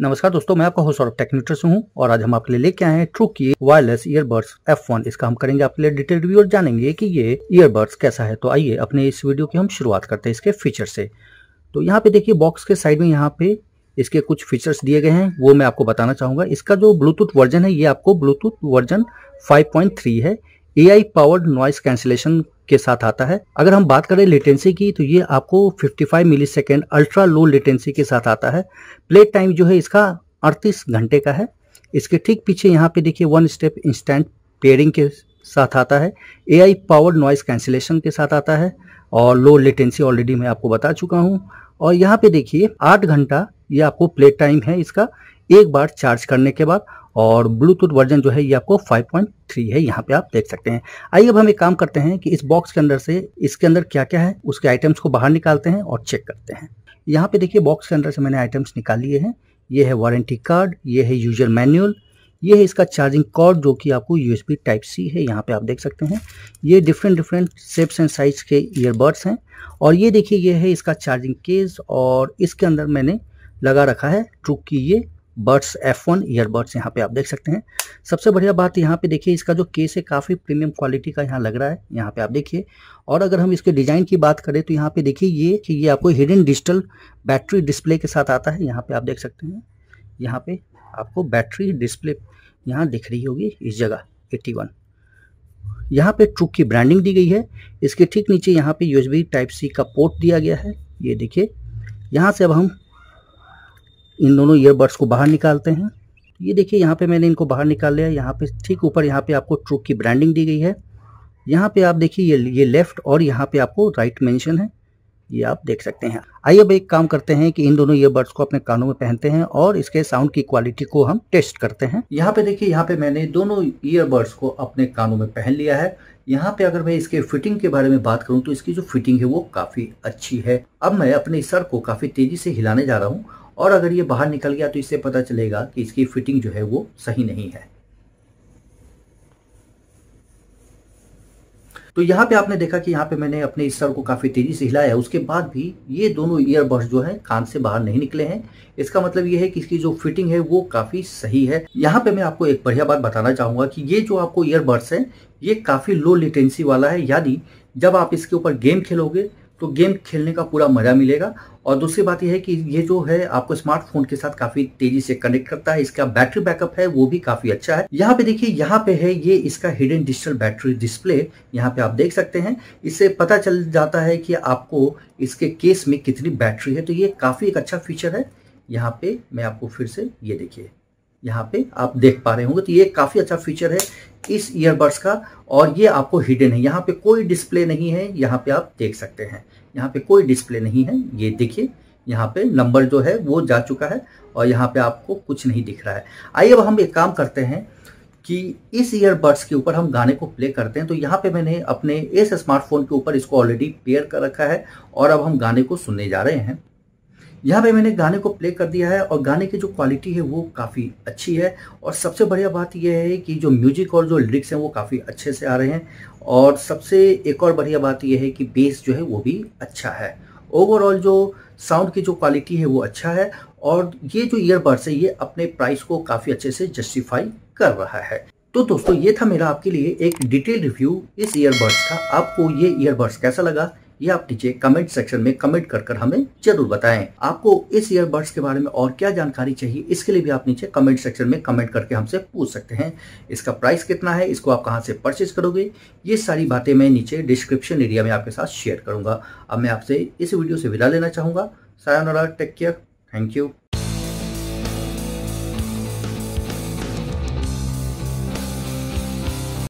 नमस्कार दोस्तों मैं आपका होस्ट टेक्निटर से हूँ और आज हम आपके लिए लेके आए हैं ट्रू की वायरलेस ईयरबड्स F1 इसका हम करेंगे आपके लिए डिटेल रिव्यू और जानेंगे कि ये ईयरबड्स कैसा है तो आइए अपने इस वीडियो की हम शुरुआत करते हैं इसके फीचर से तो यहाँ पे देखिए बॉक्स के साइड में यहाँ पे इसके कुछ फीचर्स दिए गए हैं वो मैं आपको बताना चाहूंगा इसका जो ब्लूटूथ वर्जन है ये आपको ब्लूटूथ वर्जन फाइव है AI powered noise cancellation के साथ आता है अगर हम बात करें लेटेंसी की तो ये आपको 55 millisecond ultra low latency के साथ आता है प्ले टाइम जो है इसका 38 घंटे का है इसके ठीक पीछे यहाँ पे देखिए वन स्टेप इंस्टेंट पेयरिंग के साथ आता है AI powered noise cancellation के साथ आता है और लो लेटेंसी ऑलरेडी मैं आपको बता चुका हूँ और यहाँ पे देखिए आठ घंटा ये आपको प्ले टाइम है इसका एक बार चार्ज करने के बाद और ब्लूटूथ वर्जन जो है ये आपको 5.3 है यहाँ पे आप देख सकते हैं आइए अब हम एक काम करते हैं कि इस बॉक्स के अंदर से इसके अंदर क्या क्या है उसके आइटम्स को बाहर निकालते हैं और चेक करते हैं यहाँ पे देखिए बॉक्स के अंदर से मैंने आइटम्स निकाल लिए हैं ये है वारंटी कार्ड ये है यूजर मैनुअल ये है इसका चार्जिंग कॉर्ड जो कि आपको यू टाइप सी है यहाँ पे आप देख सकते हैं ये different different shapes and size के ईयरबड्स हैं और ये देखिए ये है इसका चार्जिंग केस और इसके अंदर मैंने लगा रखा है ट्रुक की ये बर्ड्स एफ वन ईयरबड्स यहाँ पे आप देख सकते हैं सबसे बढ़िया बात यहाँ पे देखिए इसका जो केस है काफ़ी प्रीमियम क्वालिटी का यहाँ लग रहा है यहाँ पे आप देखिए और अगर हम इसके डिज़ाइन की बात करें तो यहाँ पे देखिए ये कि ये आपको हिडन डिजिटल बैटरी डिस्प्ले के साथ आता है यहाँ पे आप देख सकते हैं यहाँ पे आपको बैटरी डिस्प्ले यहाँ दिख रही होगी इस जगह एट्टी वन यहाँ पर ट्रुक की ब्रांडिंग दी गई है इसके ठीक नीचे यहाँ पर यूएसबी टाइप सी का पोर्ट दिया गया है ये देखिए यहाँ से अब हम इन दोनों ईयरबड्स को बाहर निकालते हैं ये देखिए यहाँ पे मैंने इनको बाहर निकाल लिया यहाँ पे ठीक ऊपर यहाँ पे आपको ट्रुक की ब्रांडिंग दी गई है यहाँ पे आप देखिए ये ये लेफ्ट और यहाँ पे आपको राइट मेंशन है ये आप देख सकते हैं आइए अब एक काम करते हैं कि इन दोनों ईयरबड्स को अपने कानों में पहनते हैं और इसके साउंड की क्वालिटी को हम टेस्ट करते हैं यहाँ पे देखिए यहाँ पे मैंने दोनों ईयरबड्स को अपने कानों में पहन लिया है यहाँ पे अगर मैं इसके फिटिंग के बारे में बात करूँ तो इसकी जो फिटिंग है वो काफी अच्छी है अब मैं अपने सर को काफी तेजी से हिलाने जा रहा हूँ और अगर ये बाहर निकल गया तो इससे पता चलेगा कि इसकी फिटिंग जो है वो सही नहीं है तो यहाँ पे आपने देखा कि यहाँ पे मैंने अपने इस सर को काफ़ी तेज़ी से हिलाया उसके बाद भी ये दोनों ईयरबड्स जो हैं कान से बाहर नहीं निकले हैं इसका मतलब ये है कि इसकी जो फिटिंग है वो काफ़ी सही है यहाँ पे मैं आपको एक बढ़िया बात बताना चाहूँगा कि ये जो आपको ईयरबड्स हैं ये काफ़ी लो लिटेंसी वाला है यानी जब आप इसके ऊपर गेम खेलोगे तो गेम खेलने का पूरा मज़ा मिलेगा और दूसरी बात यह है कि ये जो है आपको स्मार्टफोन के साथ काफ़ी तेज़ी से कनेक्ट करता है इसका बैटरी बैकअप है वो भी काफ़ी अच्छा है यहाँ पे देखिए यहाँ पे है ये इसका हिडन डिजिटल बैटरी डिस्प्ले यहाँ पे आप देख सकते हैं इससे पता चल जाता है कि आपको इसके केस में कितनी बैटरी है तो ये काफ़ी एक अच्छा फीचर है यहाँ पे मैं आपको फिर से ये देखिए यहाँ पे आप देख पा रहे होंगे तो ये काफ़ी अच्छा फीचर है इस ईयरबड्स का और ये आपको हिडन है यहाँ पे कोई डिस्प्ले नहीं है यहाँ पे आप देख सकते हैं यहाँ पे कोई डिस्प्ले नहीं है ये देखिए यहाँ पे नंबर जो है वो जा चुका है और यहाँ पे आपको कुछ नहीं दिख रहा है आइए अब हम एक काम करते हैं कि इस ईयरबड्स के ऊपर हम गाने को प्ले करते हैं तो यहाँ पे मैंने अपने इस स्मार्टफोन के ऊपर इसको ऑलरेडी पेयर कर रखा है और अब हम गाने को सुनने जा रहे हैं यहाँ पे मैंने गाने को प्ले कर दिया है और गाने की जो क्वालिटी है वो काफ़ी अच्छी है और सबसे बढ़िया बात यह है कि जो म्यूजिक और जो लिरिक्स हैं वो काफ़ी अच्छे से आ रहे हैं और सबसे एक और बढ़िया बात यह है कि बेस जो है वो भी अच्छा है ओवरऑल जो साउंड की जो क्वालिटी है वो अच्छा है और ये जो ईयरबड्स है ये अपने प्राइस को काफ़ी अच्छे से जस्टिफाई कर रहा है तो दोस्तों ये था मेरा आपके लिए एक डिटेल रिव्यू इस ईयरबड्स का आपको ये ईयरबड्स कैसा लगा ये आप नीचे कमेंट सेक्शन में कमेंट कर कर हमें जरूर बताएं आपको इस ईयरबड्स के बारे में और क्या जानकारी चाहिए इसके लिए भी आप नीचे कमेंट सेक्शन में कमेंट करके हमसे पूछ सकते हैं इसका प्राइस कितना है इसको आप कहाँ से परचेज करोगे ये सारी बातें मैं नीचे डिस्क्रिप्शन एरिया में आपके साथ शेयर करूंगा अब मैं आपसे इस वीडियो से विदा लेना चाहूंगा सारा टेक केयर थैंक यू